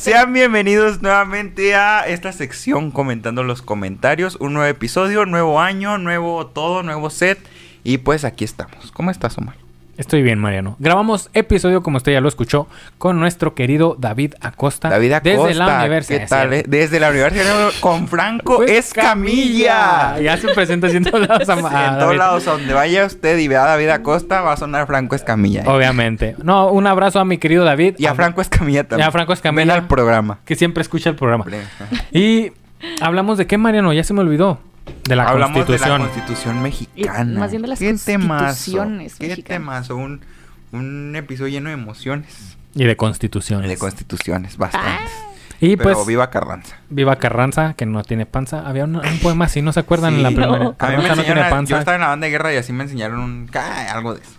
Sean bienvenidos nuevamente a esta sección comentando los comentarios. Un nuevo episodio, nuevo año, nuevo todo, nuevo set. Y pues aquí estamos. ¿Cómo estás, Omar? Estoy bien, Mariano. Grabamos episodio, como usted ya lo escuchó, con nuestro querido David Acosta. David Acosta. Eh? Desde la universidad. ¿Qué tal? Desde la universidad con Franco Escamilla. Camilla. Ya se presenta en todos lados. A, en todos lados, donde vaya usted y vea a David Acosta, va a sonar Franco Escamilla. ¿eh? Obviamente. No, un abrazo a mi querido David. Y a, Franco Escamilla también. Y a Franco Escamilla. Ven al programa. Que siempre escucha el programa. y hablamos de qué, Mariano, ya se me olvidó. De la Constitución. mexicana. más bien de las ¿Qué constituciones ¿Qué temas? Un, un episodio lleno de emociones. Y de constituciones. Y de constituciones, bastante ah. Y Pero pues, viva Carranza. Viva Carranza, que no tiene panza. Había un, poema así, ¿no se acuerdan? en la primera. panza. Yo estaba en la banda de guerra y así me enseñaron algo de eso.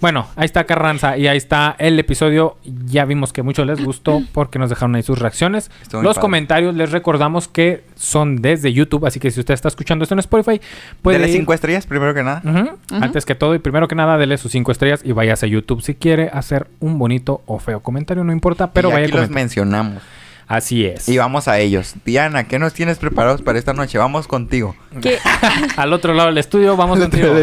Bueno, ahí está Carranza y ahí está el episodio. Ya vimos que mucho les gustó porque nos dejaron ahí sus reacciones. Los comentarios les recordamos que son desde YouTube, así que si usted está escuchando esto en Spotify, puede Dele cinco estrellas primero que nada. Antes que todo y primero que nada, dele sus cinco estrellas y vaya a YouTube si quiere hacer un bonito o feo comentario, no importa, pero y vaya aquí los mencionamos. Así es. Y vamos a ellos. Diana, ¿qué nos tienes preparados para esta noche? Vamos contigo. Al otro lado del estudio, vamos contigo.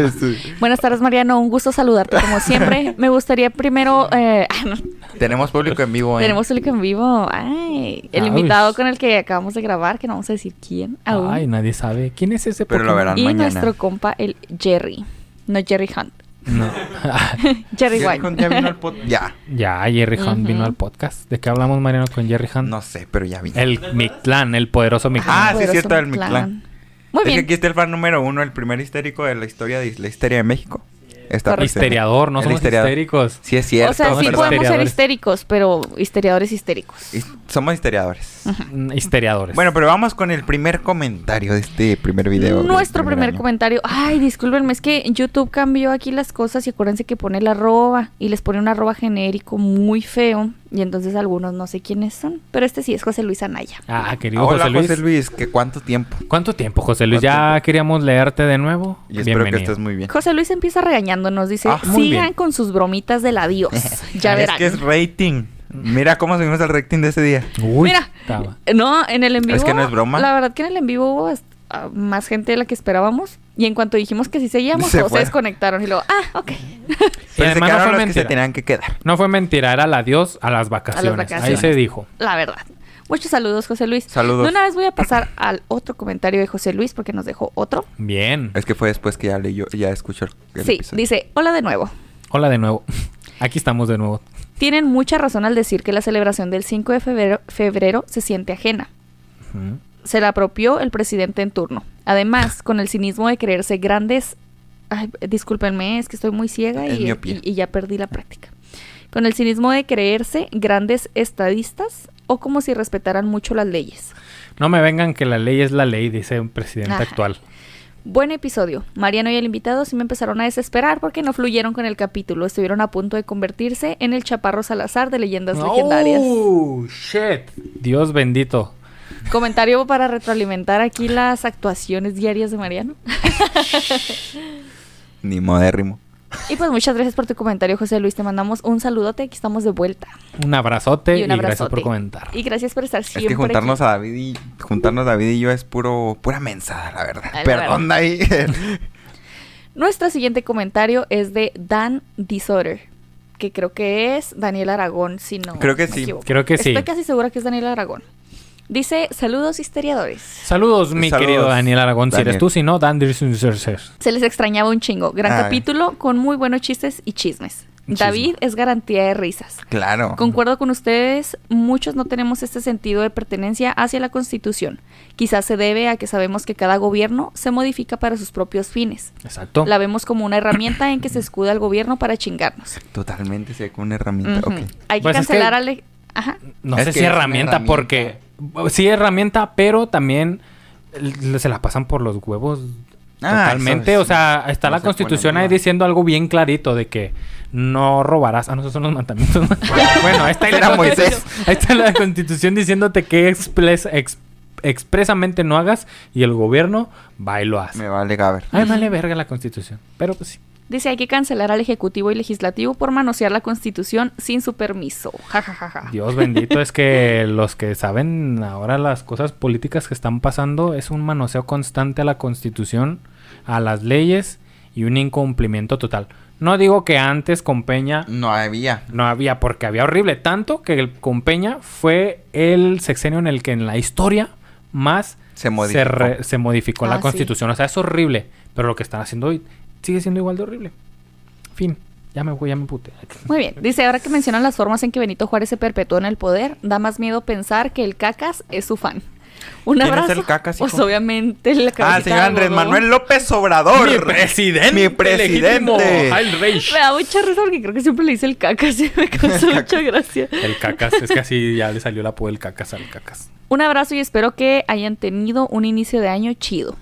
Buenas tardes, Mariano. Un gusto saludarte como siempre. Me gustaría primero... Eh, ah, Tenemos público en vivo. ¿eh? Tenemos público en vivo. el ah, invitado pues. con el que acabamos de grabar, que no vamos a decir quién Ay, nadie sabe. ¿Quién es ese Pero y nuestro compa, el Jerry. No Jerry Hunt. No. Jerry White. ya vino al Ya. Jerry Hunt vino al podcast. ¿De qué hablamos, Mariano, con Jerry Hunt? No sé, pero ya vino. El Mictlán, el poderoso ah, Mictlán. Ah, sí, es cierto, el Mictlán. Muy es bien. Que aquí está el fan número uno, el primer histérico de la historia de la histeria de México. Está histeriador, no somos histéricos. Sí, es cierto. O sea, sí podemos ser histéricos, pero histeriadores histéricos. Somos historiadores. Historiadores. Bueno, pero vamos con el primer comentario de este primer video. Nuestro este primer, comentario. Ay, discúlpenme, es que YouTube cambió aquí las cosas y acuérdense que pone la arroba y les pone un arroba genérico muy feo. Y entonces algunos no sé quiénes son. Pero este sí es José Luis Anaya. Ah, querido ah, José Luis. José Luis, que cuánto tiempo. ¿Cuánto tiempo, José Luis? Ya queríamos leerte de nuevo. Y espero que estés muy bien. José Luis empieza regañándonos, dice, ah, sigan con sus bromitas del adiós. ya verás. Es que es rating. Mira cómo subimos al rating de ese día. Mira, no, en el en vivo. Es que no es broma. La verdad que en el en vivo hubo ah, más gente de la que esperábamos. Y en cuanto dijimos que si seguíamos, se, desconectaron. Y luego, ah, ok. Pero, no se tenían que quedar. No fue mentira, era el adiós a las vacaciones. Ahí se dijo. La verdad. Muchos saludos, José Luis. Saludos. De una vez voy a pasar al otro comentario de José Luis porque nos dejó otro. Bien. Es que fue después que ya leyó, ya escuchó el, episodio. Sí, dice, hola de nuevo. Hola de nuevo. Aquí estamos de nuevo. Tienen mucha razón al decir que la celebración del 5 de febrero, se siente ajena. Se la apropió el presidente en turno. Además, con el cinismo de creerse grandes... Ay, discúlpenme, es que estoy muy ciega y, ya perdí la práctica. Con el cinismo de creerse grandes estadistas o como si respetaran mucho las leyes. No me vengan que la ley es la ley, dice un presidente actual. Buen episodio. Mariano y el invitado sí me empezaron a desesperar porque no fluyeron con el capítulo. Estuvieron a punto de convertirse en el chaparro Salazar de leyendas legendarias. ¡Oh, shit! Dios bendito. Comentario para retroalimentar aquí las actuaciones diarias de Mariano. Ni modérrimo. Y pues muchas gracias por tu comentario, José Luis. Te mandamos un saludote, aquí estamos de vuelta. Un abrazote y, gracias por comentar. Y gracias por estar siempre. Es que juntarnos a David y juntarnos David y yo es puro pura mensada, la verdad. Perdón, Nuestro siguiente comentario es de Dan Disorder, que creo que es Daniel Aragón, si no. Creo que me sí. Equivoco. Creo que sí. Estoy casi segura que es Daniel Aragón. Dice, saludos histeriadores. Saludos, mi querido Daniel Aragón. Si eres tú, si no, Dan Se les extrañaba un chingo. Gran ah. capítulo con muy buenos chistes y chismes. David es garantía de risas. Claro. Concuerdo con ustedes, muchos no tenemos este sentido de pertenencia hacia la Constitución. Quizás se debe a que sabemos que cada gobierno se modifica para sus propios fines. Exacto. La vemos como una herramienta en que se escuda el gobierno para chingarnos. Totalmente, sí, como una herramienta. Hay pues que cancelar a... Ajá. No sé si herramienta, porque sí herramienta, pero también se la pasan por los huevos ah, totalmente. o sea, está la constitución ahí diciendo algo bien clarito de que no robarás. Ah, no, esos son los mandamientos. bueno, el era Moisés. Ahí está la constitución diciéndote que expresamente no hagas y el gobierno va y lo hace. Me vale gaber. Ay, vale verga la constitución. Pero pues sí. Dice, hay que cancelar al Ejecutivo y Legislativo por manosear la Constitución sin su permiso. Ja, Dios bendito, es que los que saben ahora las cosas políticas que están pasando es un manoseo constante a la Constitución, a las leyes y un incumplimiento total. No digo que antes con Peña... No había. No había, porque había horrible. Tanto que el, con Peña fue el sexenio en el que en la historia más se modificó, la ah, Constitución. O sea, es horrible. Pero lo que están haciendo hoy sigue siendo igual de horrible. Fin. Ya me voy, ya me pute. Muy bien. Dice, ahora que mencionan las formas en que Benito Juárez se perpetuó en el poder, da más miedo pensar que el cacas es su fan. Un ¿Quién abrazo. Es el cacas, Pues obviamente el cacas. Ah, señor Andrés Manuel López Obrador. Mi presidente. Mi presidente. rey! Me da mucha risa porque creo que siempre le dice el cacas y me mucha gracia. El cacas. Es que así ya le salió la apodo del cacas al cacas. Un abrazo y espero que hayan tenido un inicio de año chido.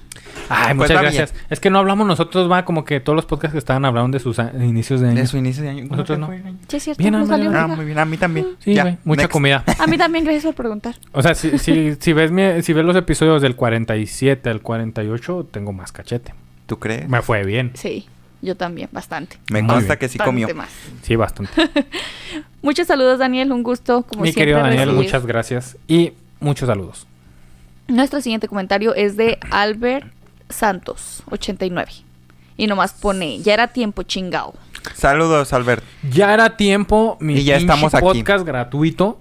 Ay, pues muchas gracias. Es que no hablamos nosotros, va, como que todos los podcasts que estaban hablando de sus inicios de año. De su inicio de año. Nosotros no. Sí, es cierto. Bien, ah, muy bien. A mí también. Sí, mucha comida. A mí también, gracias por preguntar. O sea, si, ves si ves los episodios del 47 al 48, tengo más cachete. ¿Tú crees? Me fue bien. Sí. Yo también, bastante. Me consta que sí comió. Más. Sí, bastante. muchos saludos, Daniel. Un gusto, como Mi querido Daniel, muchas gracias. Y muchos saludos. Nuestro siguiente comentario es de Albert Santos, 89. Y nomás pone, ya era tiempo, chingao. Saludos, Albert. Ya era tiempo, mi y ya estamos podcast gratuito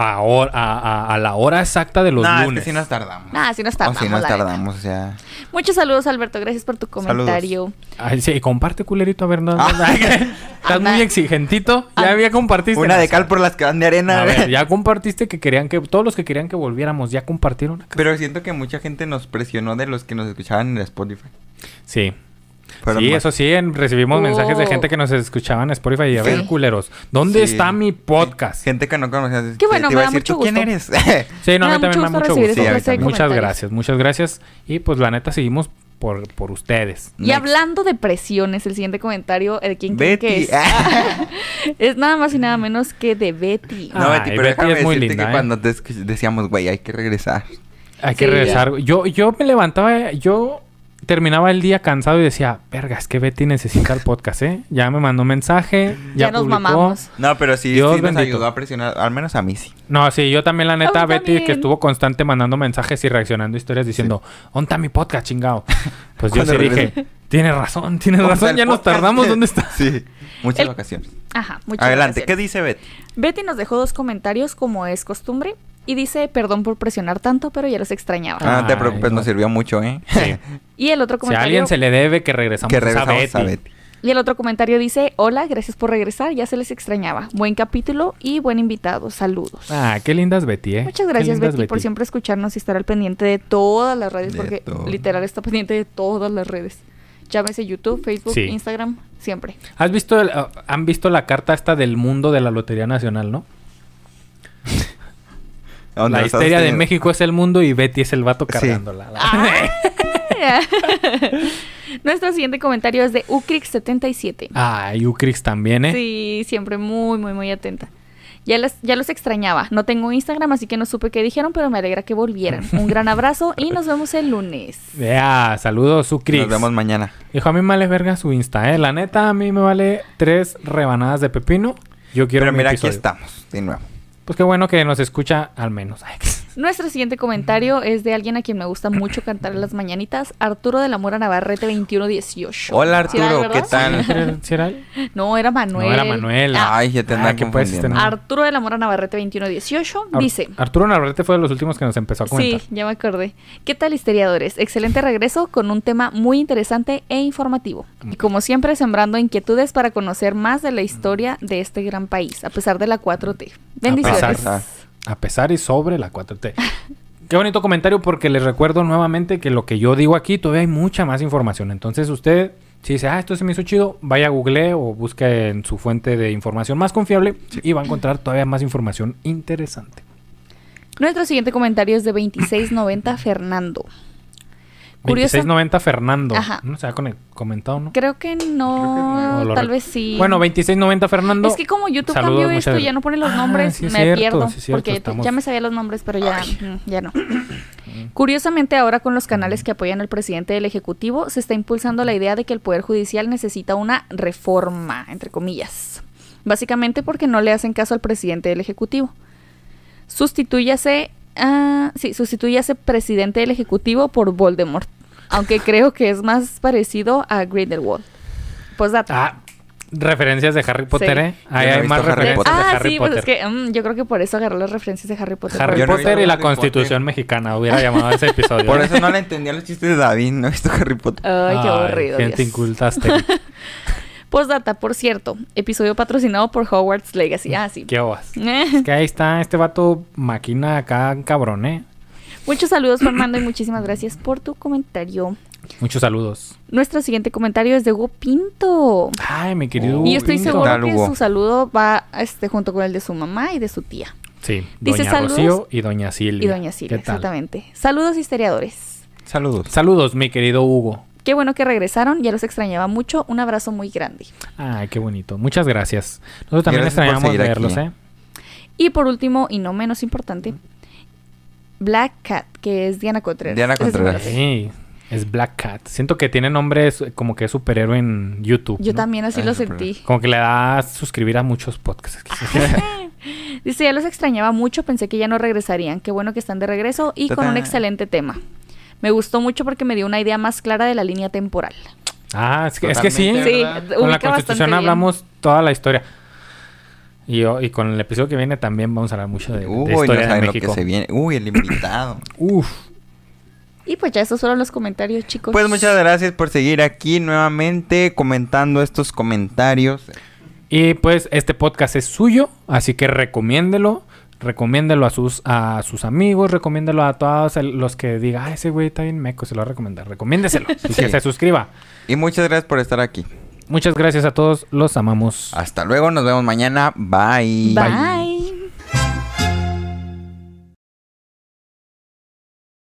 a, a- la hora exacta de los lunes. nos tardamos. Nada, nos tardamos. Muchos saludos, Alberto. Gracias por tu comentario. Ay, sí, comparte culerito, a ver, no, ah. Estás muy exigentito. Ya, había compartiste. Una de cal por las que van de arena. A ¿eh? ver, ya compartiste que querían que todos los que querían que volviéramos ya compartieron. Pero siento que mucha gente nos presionó de los que nos escuchaban en Spotify. Sí, y sí, eso sí, recibimos mensajes de oh. gente que nos escuchaba en Spotify y a ver, culeros, ¿dónde está mi podcast? Gente que no conocías. Qué bueno, me da mucho gusto. ¿Quién eres? sí, no, a mí también me da mucho gusto. muchas gracias, muchas gracias. Y pues la neta, seguimos por, por ustedes. Y hablando de presiones, el siguiente comentario, ¿de quién que es? es nada más y nada menos que de Betty. No, Betty, pero déjame es muy decirte que ¿eh? cuando decíamos, güey, hay que regresar. Hay que regresar. Yo, yo me levantaba, yo terminaba el día cansado y decía, verga, es que Betty necesita el podcast, ¿eh? Ya me mandó un mensaje, ya, nos mamamos. No, pero sí, Dios ayudó a presionar, al menos a mí sí. No, sí, yo también, la neta, Betty, que estuvo constante mandando mensajes y reaccionando historias diciendo, sí. mi podcast, chingado? Pues yo sí dije, tienes razón, tienes razón, ya nos tardamos, ¿dónde está? Sí, muchas vacaciones ocasiones. Ajá, Adelante, ¿qué dice Betty? Betty nos dejó dos comentarios, como es costumbre. Y dice, perdón por presionar tanto, pero ya les extrañaba. Ah, no te preocupes, nos sirvió mucho, ¿eh? Sí. y el otro comentario... Si alguien se le debe, que regresamos, que regresamos a, Betty. Y el otro comentario dice, hola, gracias por regresar, ya se les extrañaba. Buen capítulo y buen invitado, saludos. Ah, qué lindas Betty, ¿eh? Muchas gracias Betty, por siempre escucharnos y estar al pendiente de todas las redes, porque literal está pendiente de todas las redes. Llámese YouTube, Facebook, Instagram, siempre. ¿Has visto ah, han visto la carta esta del mundo de la Lotería Nacional, ¿no? la historia de México es el mundo y Betty es el vato cargándola. Nuestro siguiente comentario es de Ucrix77. Ah, y Ucrix también, ¿eh? Sí, siempre muy, muy, muy atenta. Ya, ya los extrañaba. No tengo Instagram, así que no supe qué dijeron, pero me alegra que volvieran. Un gran abrazo y nos vemos el lunes. Ya, saludos, Ucrix. Nos vemos mañana. Hijo, a mí me verga su Insta, ¿eh? La neta, a mí me vale tres rebanadas de pepino. Yo quiero Pero mira, aquí estamos, de nuevo. Pues qué bueno que nos escucha al menos. Nuestro siguiente comentario es de alguien a quien me gusta mucho cantar las mañanitas, Arturo de la Mora Navarrete 2118. Hola Arturo, ¿qué tal? No, era Manuel. No, era Manuel. Ah, ay, ya tendrá ah, pues, este, que Arturo de la Mora Navarrete 2118 dice. Arturo Navarrete fue de los últimos que nos empezó a comentar. Sí, ya me acordé. ¿Qué tal, historiadores? Excelente regreso con un tema muy interesante e informativo. Mm. Y como siempre, sembrando inquietudes para conocer más de la historia de este gran país, a pesar de la 4T. Bendiciones. Ah. A pesar y sobre la 4T. Qué bonito comentario porque les recuerdo nuevamente que lo que yo digo aquí todavía hay mucha más información. Entonces usted, si dice, ah, esto se me hizo chido, vaya a Google o busque en su fuente de información más confiable y va a encontrar todavía más información interesante. Nuestro siguiente comentario es de 2690 Fernando. 2690 Fernando. Ajá. ¿No se ha comentado, no? Creo que no. Tal vez sí. Bueno, 2690 Fernando. Es que como YouTube cambió esto ya no pone los ah, nombres, me pierdo. porque ya me sabía los nombres, pero ya, mm, ya no. Mm. Curiosamente, ahora con los canales mm. que apoyan al presidente del Ejecutivo, se está impulsando la idea de que el Poder Judicial necesita una reforma, entre comillas. Básicamente porque no le hacen caso al presidente del Ejecutivo. Sustitúyase Ah, sí, sustituye a ese presidente del Ejecutivo por Voldemort. Aunque creo que es más parecido a Grindelwald. Pues Ah, referencias de Harry Potter, ¿eh? Ahí hay más referencias de ah, Harry sí, Pues es que mm, yo creo que por eso agarró las referencias de Harry Potter. Harry Potter y la Constitución mexicana hubiera llamado a ese episodio. Por eso no le entendía los chistes de David, no he visto Harry Potter. Ay, qué aburrido. gente incultaste. Postdata, por cierto, episodio patrocinado por Hogwarts Legacy. Ah, sí. ¿Qué es que ahí está este vato máquina acá, cabrón, ¿eh? Muchos saludos, Fernando, y muchísimas gracias por tu comentario. Muchos saludos. Nuestro siguiente comentario es de Hugo Pinto. Ay, mi querido. Hugo y estoy seguro que su saludo va este, junto con el de su mamá y de su tía. Sí, Doña Dice Rocío y Doña Silvia. Y Doña Silvia, exactamente. Saludos, historiadores. Saludos. Saludos, mi querido Hugo. Qué bueno que regresaron, ya los extrañaba mucho. Un abrazo muy grande. Ay, qué bonito. Muchas gracias. Nosotros también extrañamos verlos, ¿eh? Y por último, y no menos importante, Black Cat, que es Diana Contreras. Diana Contreras. Sí. Es Black Cat. Siento que tiene nombres como que es superhéroe en YouTube. Yo también así ah, lo sentí. Como que le da a suscribir a muchos podcasts. Dice, ya los extrañaba mucho, pensé que ya no regresarían. Qué bueno que están de regreso y con un excelente tema me gustó mucho porque me dio una idea más clara de la línea temporal. Ah, es que, es que sí. sí con la Constitución hablamos toda la historia. Y, con el episodio que viene también vamos a hablar mucho de, Uy, historia de México. Uy, el invitado. Uf. Y pues ya esos fueron los comentarios, chicos. Pues muchas gracias por seguir aquí nuevamente comentando estos comentarios. Y pues este podcast es suyo, así que recomiéndelo recomiéndelo a sus, a sus amigos, recomiéndelo a todos los que diga, ese güey está bien meco, se lo va a recomendar. Recomiéndeselo y que se suscriba. Y muchas gracias por estar aquí. Muchas gracias a todos, los amamos. Hasta luego, nos vemos mañana. Bye. Bye.